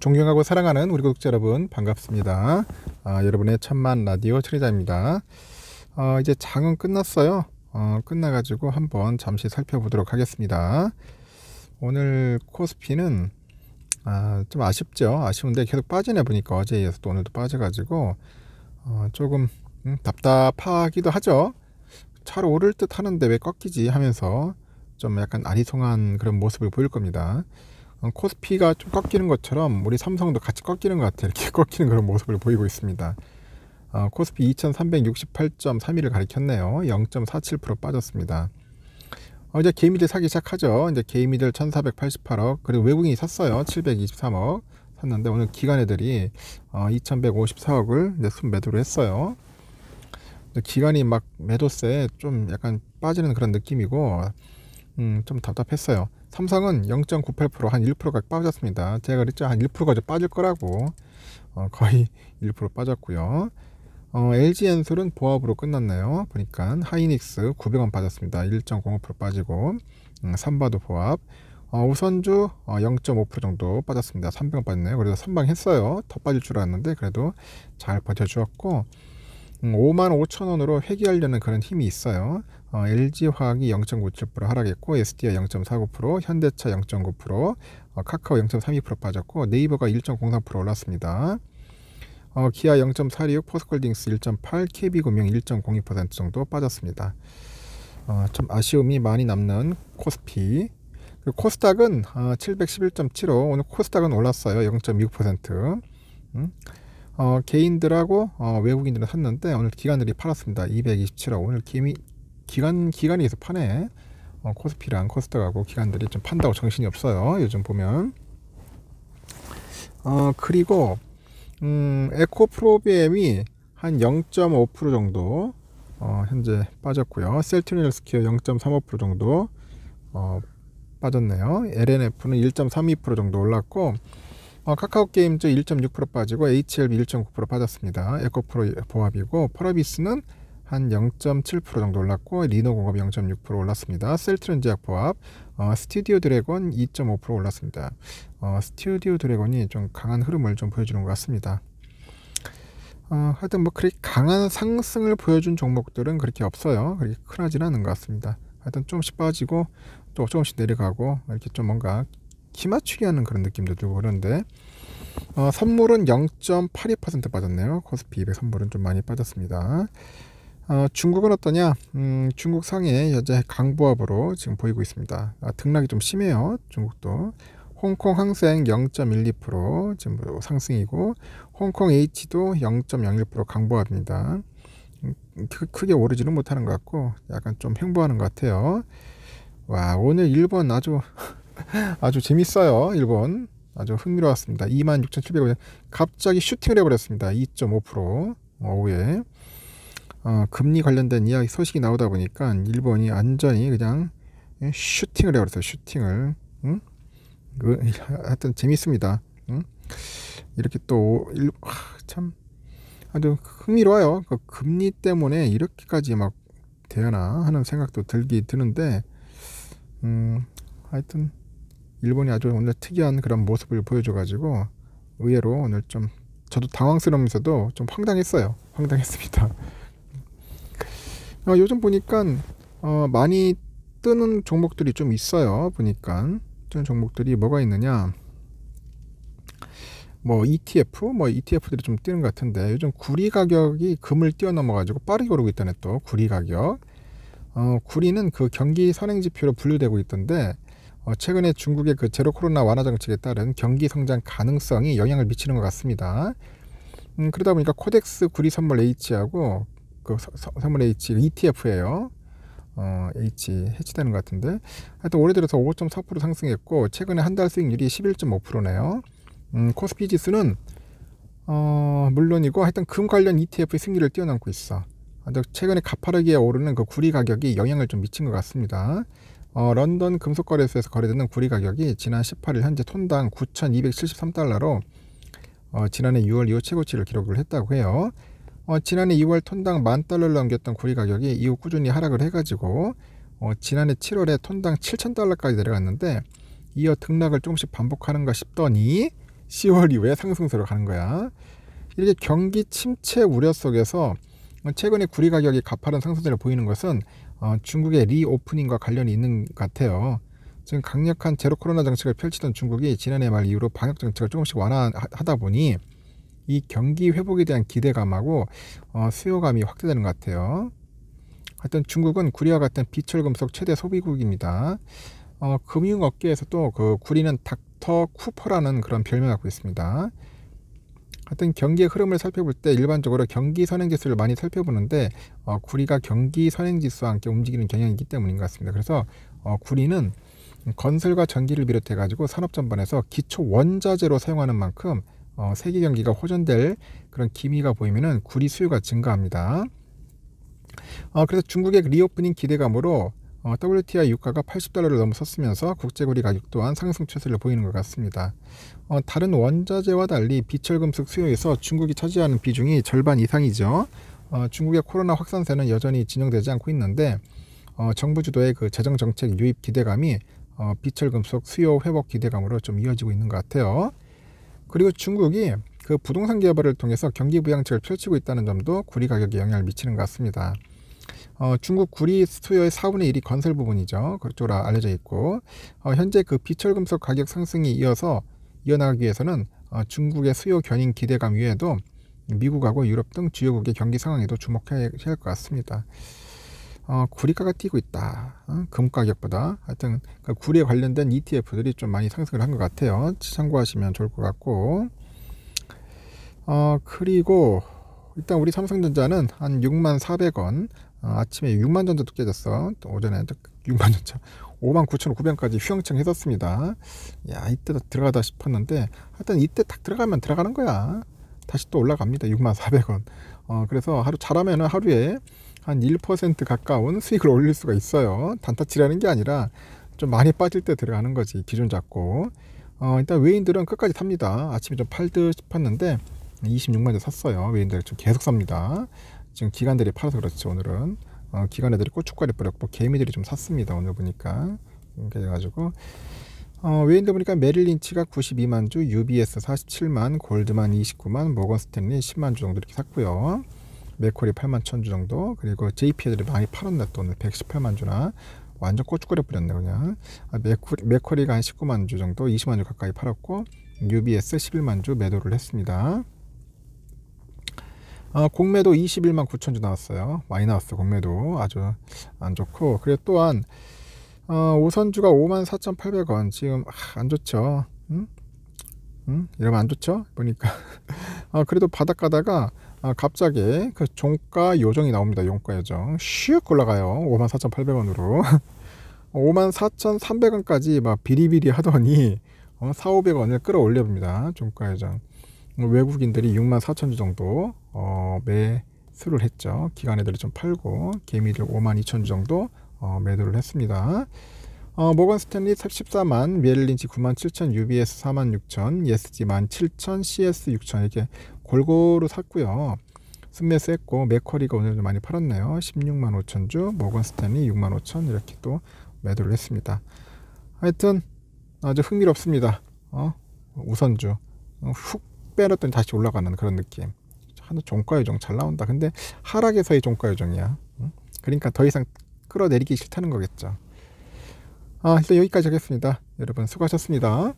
존경하고 사랑하는 우리 구독자 여러분 반갑습니다. 아, 여러분의 천만 라디오 최리자입니다. 어, 이제 장은 끝났어요. 어, 끝나가지고 한번 잠시 살펴보도록 하겠습니다. 오늘 코스피는 아, 좀 아쉽죠. 아쉬운데 계속 빠지네 보니까 어제에 이어서 또 오늘도 빠져가지고 어, 조금 음, 답답하기도 하죠. 잘 오를 듯 하는데 왜 꺾이지 하면서 좀 약간 아리송한 그런 모습을 보일 겁니다. 어, 코스피가 좀 꺾이는 것처럼 우리 삼성도 같이 꺾이는 것 같아요. 이렇게 꺾이는 그런 모습을 보이고 있습니다. 어, 코스피 2368.31을 가리켰네요. 0.47% 빠졌습니다. 어, 이제 개미들 사기 시작하죠. 이제 개미들 1488억 그리고 외국인이 샀어요. 723억 샀는데 오늘 기관애들이 어, 2154억을 이제 순 매도를 했어요. 기간이 막매도세좀 약간 빠지는 그런 느낌이고 음, 좀 답답했어요. 삼성은 0.98%한 1%가 빠졌습니다. 제가 그랬죠. 한 1%가 이제 빠질 거라고 어, 거의 1% 빠졌고요. 어, LG엔솔은 보합으로 끝났네요. 보니까 하이닉스 900원 빠졌습니다. 1.05% 빠지고 음, 삼바도 보합 어, 우선주 어, 0.5% 정도 빠졌습니다. 300원 빠졌네요. 그래서 선방했어요. 더 빠질 줄 알았는데 그래도 잘 버텨주었고 5만 음, 5천 원으로 회귀하려는 그런 힘이 있어요. 어, LG화학이 0.97% 하락했고 SDI 0.49%, 현대차 0.9%, 어, 카카오 0.32% 빠졌고 네이버가 1.03% 올랐습니다. 어, 기아 0 4 6 포스콜딩스 1.8, KB금융 1.02% 정도 빠졌습니다. 어, 좀 아쉬움이 많이 남는 코스피. 그 코스닥은 어, 711.75, 오늘 코스닥은 올랐어요. 0.6%. 음? 어, 개인들하고 어, 외국인들은 샀는데 오늘 기관들이 팔았습니다. 227억 오늘 기미, 기간 기간이 계속 판 어, 코스피랑 코스닥하고 기관들이 좀 판다고 정신이 없어요. 요즘 보면 어, 그리고 음, 에코프로비엠이 한 0.5% 정도 어, 현재 빠졌고요. 셀트리널스퀘어 0.35% 정도 어, 빠졌네요. LNF는 1.32% 정도 올랐고 어, 카카오게임즈 1.6% 빠지고 HLB 1.9% 빠졌습니다. 에코프로 보합이고 퍼러비스는 한 0.7% 정도 올랐고 리노공업 0.6% 올랐습니다. 셀트렌지약 보합 어, 스튜디오 드래곤 2.5% 올랐습니다. 어, 스튜디오 드래곤이 좀 강한 흐름을 좀 보여주는 것 같습니다. 어, 하여튼 뭐 그렇게 강한 상승을 보여준 종목들은 그렇게 없어요. 그렇게 큰하지 않은 것 같습니다. 하여튼 조금씩 빠지고 또 조금씩 내려가고 이렇게 좀 뭔가 기맞추기 하는 그런 느낌도 들고 그런데 어, 선물은 0.82% 빠졌네요. 코스피 200 선물은 좀 많이 빠졌습니다. 어, 중국은 어떠냐? 음, 중국 상해 여자 강보합으로 지금 보이고 있습니다. 아, 등락이 좀 심해요. 중국도. 홍콩 항생 0.12% 지금 뭐 상승이고 홍콩 H도 0.01% 강보합입니다. 음, 크게 오르지는 못하는 것 같고 약간 좀 횡보하는 것 같아요. 와 오늘 일본 아주 아주 재밌어요. 일본. 아주 흥미로웠습니다. 26,700원. 갑자기 슈팅을 해버렸습니다. 2.5% 오후에. 어, 금리 관련된 이야기 소식이 나오다 보니까 일본이 완전히 그냥 슈팅을 해버렸어요. 슈팅을. 응? 그, 하여튼 재밌습니다. 응? 이렇게 또, 일, 하, 참, 아주 흥미로워요. 그 금리 때문에 이렇게까지 막 되나 하는 생각도 들기 드는데, 음, 하여튼, 일본이 아주 오늘 특이한 그런 모습을 보여줘가지고 의외로 오늘 좀 저도 당황스러우면서도 좀 황당했어요. 황당했습니다. 어, 요즘 보니까 어, 많이 뜨는 종목들이 좀 있어요. 보니까 뜨는 종목들이 뭐가 있느냐? 뭐 ETF, 뭐 ETF들이 좀 뛰는 것 같은데 요즘 구리 가격이 금을 뛰어넘어가지고 빠르게 오르고 있다네 또 구리 가격. 어, 구리는 그 경기 선행 지표로 분류되고 있던데 어, 최근에 중국의 그 제로 코로나 완화 정책에 따른 경기 성장 가능성이 영향을 미치는 것 같습니다. 음, 그러다 보니까 코덱스 구리 선물 H하고 그 서, 서, 선물 H ETF예요. 어, H 해치되는 것 같은데 하여튼 올해 들어서 5.4% 상승했고 최근에 한 달 수익률이 11.5%네요. 음, 코스피 지수는 어, 물론이고 하여튼 금 관련 ETF 승리를 뛰어넘고 있어. 아, 최근에 가파르게 오르는 그 구리 가격이 영향을 좀 미친 것 같습니다. 어, 런던 금속거래소에서 거래되는 구리 가격이 지난 18일 현재 톤당 9,273달러로 어, 지난해 6월 이후 최고치를 기록을 했다고 해요. 어, 지난해 2월 톤당 만 달러를 넘겼던 구리 가격이 이후 꾸준히 하락을 해가지고 어, 지난해 7월에 톤당 7천 달러까지 내려갔는데 이어 등락을 조금씩 반복하는가 싶더니 10월 이후에 상승세로 가는 거야. 이렇게 경기 침체 우려 속에서 어, 최근에 구리 가격이 가파른 상승세를 보이는 것은 어, 중국의 리오프닝과 관련이 있는 것 같아요. 지금 강력한 제로 코로나 정책을 펼치던 중국이 지난해 말 이후로 방역 정책을 조금씩 완화하다 보니 이 경기 회복에 대한 기대감하고 어, 수요감이 확대되는 것 같아요. 하여튼 중국은 구리와 같은 비철금속 최대 소비국입니다. 어, 금융업계에서도 그 구리는 닥터 쿠퍼라는 그런 별명을 갖고 있습니다. 하여튼 경기의 흐름을 살펴볼 때 일반적으로 경기 선행지수를 많이 살펴보는데 어, 구리가 경기 선행지수와 함께 움직이는 경향이 있기 때문인 것 같습니다. 그래서 어, 구리는 건설과 전기를 비롯해 가지고 산업 전반에서 기초 원자재로 사용하는 만큼 어, 세계 경기가 호전될 그런 기미가 보이면은 구리 수요가 증가합니다. 어, 그래서 중국의 리오프닝 기대감으로 어, WTI 유가가 80달러를 넘어섰으면서 국제고리 가격 또한 상승 추세를 보이는 것 같습니다. 어, 다른 원자재와 달리 비철금속 수요에서 중국이 차지하는 비중이 절반 이상이죠. 어, 중국의 코로나 확산세는 여전히 진정되지 않고 있는데 어, 정부 주도의 그 재정 정책 유입 기대감이 어, 비철금속 수요 회복 기대감으로 좀 이어지고 있는 것 같아요. 그리고 중국이 그 부동산 개발을 통해서 경기 부양책을 펼치고 있다는 점도 구리 가격에 영향을 미치는 것 같습니다. 어, 중국 구리 스수어의 4분의 1이 건설 부분이죠. 그쪽으로 알려져 있고 어, 현재 그 비철금속 가격 상승이 이어서 이어나가기 위해서는 어, 중국의 수요 견인 기대감 위에도 미국하고 유럽 등 주요국의 경기 상황에도 주목해야 할 것 같습니다. 어, 구리가가 뛰고 있다. 어? 금 가격보다 하여튼 그 구리에 관련된 ETF들이 좀 많이 상승을 한 것 같아요. 참고하시면 좋을 것 같고 어, 그리고 일단 우리 삼성전자는 한 6만 400원 어, 아침에 6만 전도 깨졌어. 또 오전에 딱 6만 전차 5만 9 9 0 0까지 휘황청 했었습니다. 야 이때 들어가다 싶었는데 하여튼 이때 딱 들어가면 들어가는 거야. 다시 또 올라갑니다. 6만 400원. 어, 그래서 하루 잘하면 하루에 한 1% 가까운 수익을 올릴 수가 있어요. 단타치라는 게 아니라 좀 많이 빠질 때 들어가는 거지 기준 잡고 어, 일단 외인들은 끝까지 삽니다 아침에 좀 팔듯 싶었는데 26만 원 샀어요. 외인들 좀 계속 삽니다. 지금 기관들이 팔아서 그렇지 오늘은 어, 기관 애들이 고춧가루 뿌렸고 뭐 개미들이 좀 샀습니다 오늘 보니까 이렇게 래가지고 어, 외인들 보니까 메릴린치가 92만 주, UBS 47만, 골드만 29만, 모건스탠리 10만 주 정도 이렇게 샀고요. 메코리 8만 천 주 정도, 그리고 JP들이 많이 팔았네 또 오늘 118만 주나 완전 고춧가루 뿌렸네 그냥. 아, 메코리, 메코리가 한 19만 주 정도, 20만 주 가까이 팔았고 UBS 11만 주 매도를 했습니다. 어, 공매도 21만 9천 주 나왔어요. 마이너스 공매도 아주 안 좋고 그리고 또한 어, 우선주가 5만 4천8백원 지금 아, 안 좋죠. 응? 응? 이러면 안 좋죠. 보니까 어, 그래도 바닥가다가 아, 갑자기 그 종가 요정이 나옵니다. 용가 요정 슉 올라가요. 5만 4천8백원으로 5만 4천3백원까지막 비리비리 하더니 어, 4,500원을 끌어올려봅니다. 종가 요정 외국인들이 6만 4천 주 정도 어, 매수를 했죠. 기간 애들을 좀 팔고 개미를 5만 2천 주 정도 어, 매도를 했습니다. 어, 모건 스탠리 3 4만 미엘 린치 9만 7천, UBS 4만 6천, ESG 1만 7천, CS 6천 이렇게 골고루 샀고요. 스매스 했고 맥커리가 오늘 좀 많이 팔았네요. 16만 5천 주, 모건 스탠리 6만 5천 이렇게 또 매도를 했습니다. 하여튼 아주 흥미롭습니다. 어? 우선주 어, 훅 빼렸더니 다시 올라가는 그런 느낌. 하나 종가 요정 잘 나온다. 근데 하락에서의 종가 요정이야. 그러니까 더 이상 끌어내리기 싫다는 거겠죠. 아, 일단 여기까지 하겠습니다. 여러분 수고하셨습니다.